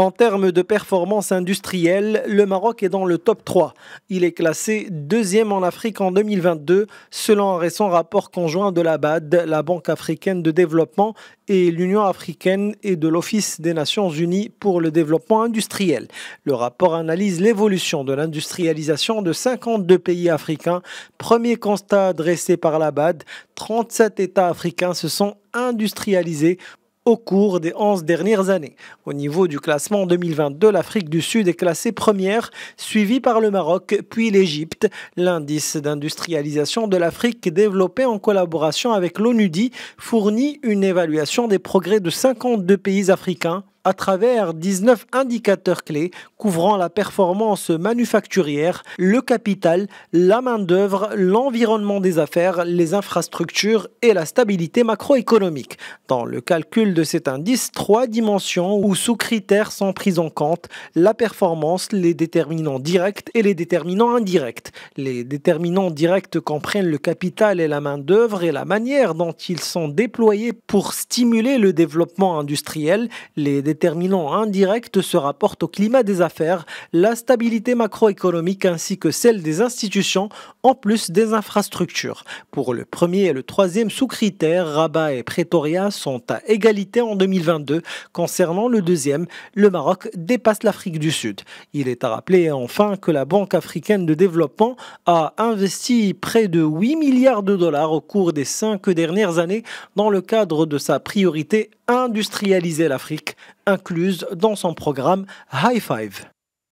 En termes de performance industrielle, le Maroc est dans le top 3. Il est classé deuxième en Afrique en 2022, selon un récent rapport conjoint de la BAD, la Banque africaine de développement, et l'Union africaine et de l'Office des Nations unies pour le développement industriel. Le rapport analyse l'évolution de l'industrialisation de 52 pays africains. Premier constat dressé par la BAD, 37 États africains se sont industrialisés au cours des 11 dernières années. Au niveau du classement 2022, l'Afrique du Sud est classée première, suivie par le Maroc, puis l'Égypte. L'indice d'industrialisation de l'Afrique développé en collaboration avec l'ONUDI fournit une évaluation des progrès de 52 pays africains à travers 19 indicateurs clés couvrant la performance manufacturière, le capital, la main-d'œuvre, l'environnement des affaires, les infrastructures et la stabilité macroéconomique. Dans le calcul de cet indice, trois dimensions ou sous-critères sont prises en compte la performance, les déterminants directs et les déterminants indirects. Les déterminants directs comprennent le capital et la main-d'œuvre et la manière dont ils sont déployés pour stimuler le développement industriel. Les déterminant indirect se rapporte au climat des affaires, la stabilité macroéconomique ainsi que celle des institutions, en plus des infrastructures. Pour le premier et le troisième sous-critère, Rabat et Pretoria sont à égalité en 2022. Concernant le deuxième, le Maroc dépasse l'Afrique du Sud. Il est à rappeler enfin que la Banque africaine de développement a investi près de 8 milliards de dollars au cours des cinq dernières années dans le cadre de sa priorité industrialiser l'Afrique, incluse dans son programme High Five.